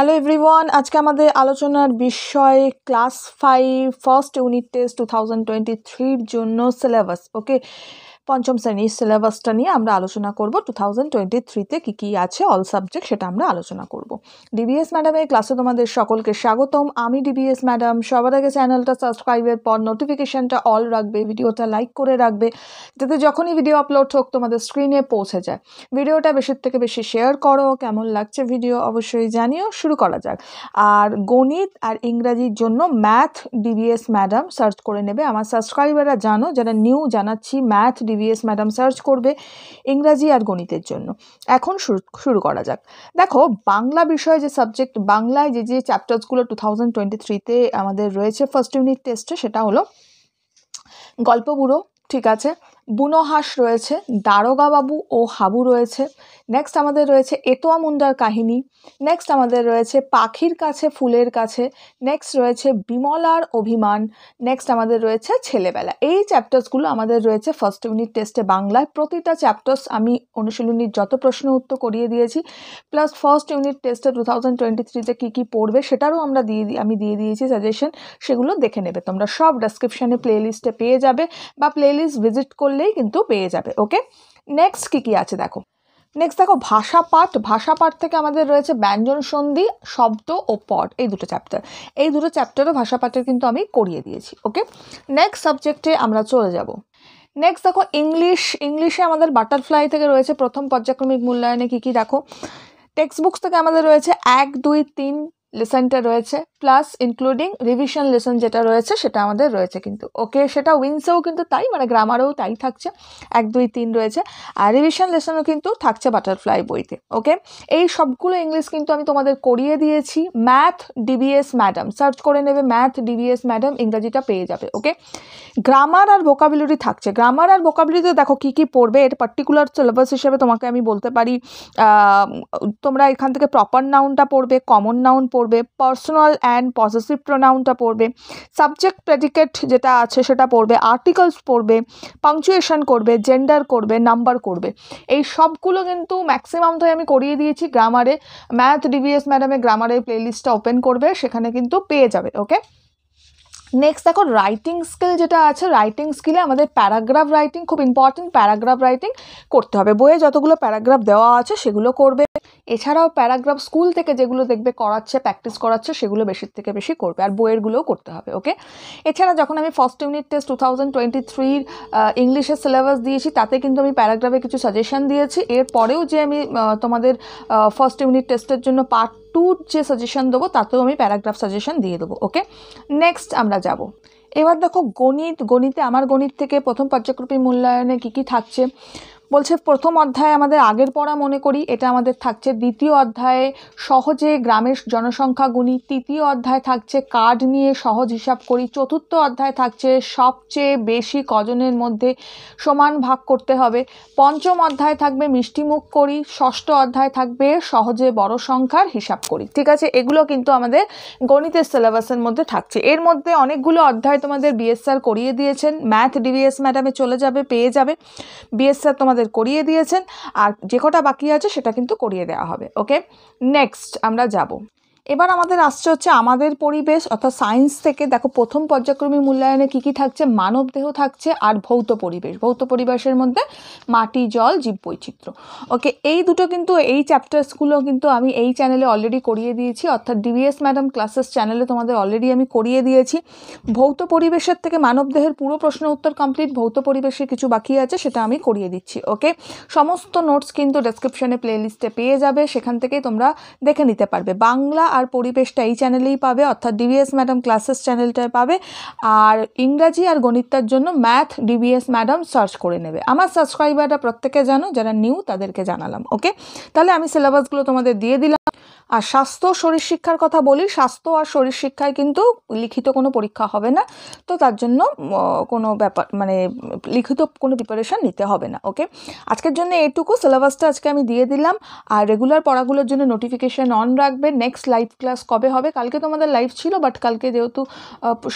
hello everyone আজকে আমাদের আলোচনার বিষয় class five first unit test two thousand twenty থ্রির জন্য সিলেবাস ওকে পঞ্চম শ্রেণীর সিলেবাসটা নিয়ে আমরা আলোচনা করব টু থাউজেন্ড টোয়েন্টি থ্রিতে কী কী আছে অল সাবজেক্ট সেটা আমরা আলোচনা করব ডিবিএস ম্যাডামের ক্লাসে তোমাদের সকলকে স্বাগতম আমি ডিবিএস ম্যাডাম সবার আগে চ্যানেলটা সাবস্ক্রাইবের পর নোটিফিকেশানটা অল রাখবে ভিডিওটা লাইক করে রাখবে যাতে যখনই ভিডিও আপলোড হোক তোমাদের স্ক্রিনে পৌঁছে যায় ভিডিওটা বেশির থেকে বেশি শেয়ার করো কেমন লাগছে ভিডিও অবশ্যই জানিও শুরু করা যাক আর গণিত আর ইংরাজির জন্য ম্যাথ ডিবিএস ম্যাডাম সার্চ করে নেবে আমার সাবস্ক্রাইবাররা জানো যারা নিউ জানাচ্ছি math DB MBBS madam search করবে ইংরাজি আর গণিতের জন্য এখন শুরু শুরু করা যাক দেখো বাংলা বিষয়ে যে সাবজেক্ট বাংলায় যে যে চ্যাপ্টার্সগুলো টু থাউজেন্ড টোয়েন্টি থ্রিতে আমাদের রয়েছে ফার্স্ট ইউনিট টেস্টে সেটা হলো গল্পগুলো ঠিক আছে বুনো হাঁস রয়েছে দারোগা বাবু ও হাবু রয়েছে নেক্সট আমাদের রয়েছে এতোয়া মুন্ডার কাহিনী নেক্সট আমাদের রয়েছে পাখির কাছে ফুলের কাছে নেক্সট রয়েছে বিমলার অভিমান নেক্সট আমাদের রয়েছে ছেলেবেলা এই চ্যাপ্টার্সগুলো আমাদের রয়েছে ফার্স্ট ইউনিট টেস্টে বাংলায় প্রতিটা চ্যাপ্টার্স আমি অনুশীলনীর যত প্রশ্ন উত্তর করিয়ে দিয়েছি প্লাস ফার্স্ট ইউনিট টেস্টে টু থাউজেন্ড টোয়েন্টি থ্রিতে কী কী পড়বে সেটারও আমরা দিয়ে আমি দিয়ে দিয়েছি সাজেশন সেগুলো দেখে নেবে তোমরা সব ডেসক্রিপশানে প্লেলিস্টে পেয়ে যাবে বা প্লেলিস্ট ভিজিট করলে করলেই কিন্তু পেয়ে যাবে ওকে নেক্সট কী কী আছে দেখো নেক্সট দেখো ভাষা পাঠ ভাষা পাঠ থেকে আমাদের রয়েছে ব্যঞ্জন সন্ধি শব্দ ও পট এই দুটো চ্যাপ্টার এই দুটো চ্যাপ্টারও ভাষা পাঠের কিন্তু আমি করিয়ে দিয়েছি ওকে নেক্সট সাবজেক্টে আমরা চলে যাব নেক্সট দেখো ইংলিশ ইংলিশে আমাদের বাটারফ্লাই থেকে রয়েছে প্রথম পর্যায়ক্রমিক মূল্যায়নে কী কী দেখো টেক্সট বুকস থেকে আমাদের রয়েছে এক দুই তিন লেসনটা রয়েছে প্লাস ইনক্লুডিং রিভিশন লেসন যেটা রয়েছে সেটা আমাদের রয়েছে কিন্তু ওকে সেটা উইন্সেও কিন্তু তাই মানে গ্রামারও তাই থাকছে এক দুই তিন রয়েছে আর রিভিশন লেসনও কিন্তু থাকছে বাটারফ্লাই বইতে ওকে এই সবগুলো ইংলিশ কিন্তু আমি তোমাদের করিয়ে দিয়েছি ম্যাথ ডিবিএস ম্যাডাম সার্চ করে নেবে ম্যাথ ডিবিএস ম্যাডাম ইংরাজিটা পেয়ে যাবে ওকে গ্রামার আর ভোকাবিলিটি থাকছে গ্রামার আর ভোকাবুলারিতে দেখো কী কী পড়বে এর পার্টিকুলার সিলেবাস হিসেবে তোমাকে আমি বলতে পারি তোমরা এখান থেকে প্রপার নাউনটা পড়বে কমন নাউন পড়বে পড়বে পার্সোনাল অ্যান্ড পজিটিভ প্রোনাউনটা পড়বে সাবজেক্ট প্রেডিকেট যেটা আছে সেটা পড়বে আর্টিকলস পড়বে পাংচুয়েশন করবে জেন্ডার করবে নাম্বার করবে এই সবগুলো কিন্তু ম্যাক্সিমাম তাই আমি করিয়ে দিয়েছি গ্রামারে ম্যাথ ডিভিএস ম্যাডামের গ্রামারের প্লেলিস্টটা ওপেন করবে সেখানে কিন্তু পেয়ে যাবে ওকে নেক্সট দেখো রাইটিং স্কিল যেটা আছে রাইটিং স্কিলে আমাদের প্যারাগ্রাফ রাইটিং খুব ইম্পর্টেন্ট প্যারাগ্রাফ রাইটিং করতে হবে বইয়ে যতগুলো প্যারাগ্রাফ দেওয়া আছে সেগুলো করবে এছাড়াও প্যারাগ্রাফ স্কুল থেকে যেগুলো দেখবে করাচ্ছে প্র্যাকটিস করাচ্ছে সেগুলো বেশি থেকে বেশি করবে আর বইয়েরগুলোও করতে হবে ওকে এছাড়া যখন আমি first unit test two thousand twenty থ্রির ইংলিশের সিলেবাস দিয়েছি তাতে কিন্তু আমি প্যারাগ্রাফে কিছু সাজেশন দিয়েছি এরপরেও যে আমি তোমাদের ফার্স্ট ইউনিট টেস্টের জন্য পার্ট টুর যে সাজেশন দেবো তাতেও আমি প্যারাগ্রাফ সাজেশন দিয়ে দেবো ওকে নেক্সট আমরা যাব এবার দেখো গণিত গণিতে আমার গণিত থেকে প্রথম পর্যায়ক্রমী মূল্যায়নে কী কী থাকছে বলছে প্রথম অধ্যায় আমাদের আগের পড়া মনে করি এটা আমাদের থাকছে দ্বিতীয় অধ্যায়ে সহজে গ্রামের জনসংখ্যা গুণি তৃতীয় অধ্যায় থাকছে কার্ড নিয়ে সহজ হিসাব করি চতুর্থ অধ্যায় থাকছে সবচেয়ে বেশি কজনের মধ্যে সমান ভাগ করতে হবে পঞ্চম অধ্যায় থাকবে মিষ্টিমুখ করি ষষ্ঠ অধ্যায় থাকবে সহজে বড় সংখ্যার হিসাব করি ঠিক আছে এগুলো কিন্তু আমাদের গণিতের সিলেবাসের মধ্যে থাকছে এর মধ্যে অনেকগুলো অধ্যায় তোমাদের বিএসআর করিয়ে দিয়েছেন ম্যাথ ডিভিএস ম্যাডামে চলে যাবে পেয়ে যাবে বিএসআর তোমাদের আমাদের করিয়ে দিয়েছেন আর যে কটা বাকি আছে সেটা কিন্তু করিয়ে দেওয়া হবে ওকে নেক্সট আমরা যাব এবার আমাদের আসছে হচ্ছে আমাদের পরিবেশ অর্থাৎ সায়েন্স থেকে দেখো প্রথম পর্যায়ক্রমী মূল্যায়নে কী কী থাকছে মানবদেহ থাকছে আর ভৌত পরিবেশ ভৌত পরিবেশের মধ্যে মাটি জল জীববৈচিত্র্য ওকে এই দুটো কিন্তু এই চ্যাপ্টার্সগুলো কিন্তু আমি এই চ্যানেলে অলরেডি করিয়ে দিয়েছি অর্থাৎ ডিবিএস ম্যাডাম ক্লাসেস চ্যানেলে তোমাদের অলরেডি আমি করিয়ে দিয়েছি ভৌত পরিবেশের থেকে মানবদেহের পুরো প্রশ্ন উত্তর কমপ্লিট ভৌত পরিবেশে কিছু বাকি আছে সেটা আমি করিয়ে দিচ্ছি ওকে সমস্ত নোটস কিন্তু ডেসক্রিপশনে প্লেলিস্টে পেয়ে যাবে সেখান থেকেই তোমরা দেখে নিতে পারবে বাংলা আর পরিবেশটা এই চ্যানেলেই পাবে অর্থাৎ ডিবিএস ম্যাডাম ক্লাসেস চ্যানেলটায় পাবে আর ইংরাজি আর গণিতার জন্য ম্যাথ ডিবিএস ম্যাডাম সার্চ করে নেবে আমার সাবস্ক্রাইবাররা প্রত্যেকে জানো যারা নিউ তাদেরকে জানালাম ওকে তাহলে আমি সিলেবাসগুলো তোমাদের দিয়ে দিলাম আর স্বাস্থ্য শরীর শিক্ষার কথা বলি স্বাস্থ্য আর শরীর শিক্ষায় কিন্তু লিখিত কোনো পরীক্ষা হবে না তো তার জন্য কোনো ব্যাপার মানে লিখিত কোনো প্রিপারেশান নিতে হবে না ওকে আজকের জন্য এটুকু সিলেবাসটা আজকে আমি দিয়ে দিলাম আর রেগুলার পড়াগুলোর জন্য নোটিফিকেশান অন রাখবে নেক্সট লাইভ ক্লাস কবে হবে কালকে তোমাদের লাইভ ছিল বাট কালকে যেহেতু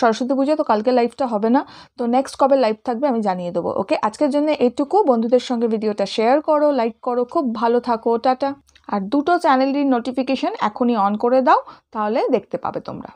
সরস্বতী পুজো তো কালকে লাইভটা হবে না তো নেক্সট কবে লাইভ থাকবে আমি জানিয়ে দেবো ওকে আজকের জন্য এটুকু বন্ধুদের সঙ্গে ভিডিওটা শেয়ার করো লাইক করো খুব ভালো থাকো টাটা আর দুটো চ্যানেলের নোটিফিকেশান এখনই অন করে দাও তাহলে দেখতে পাবে তোমরা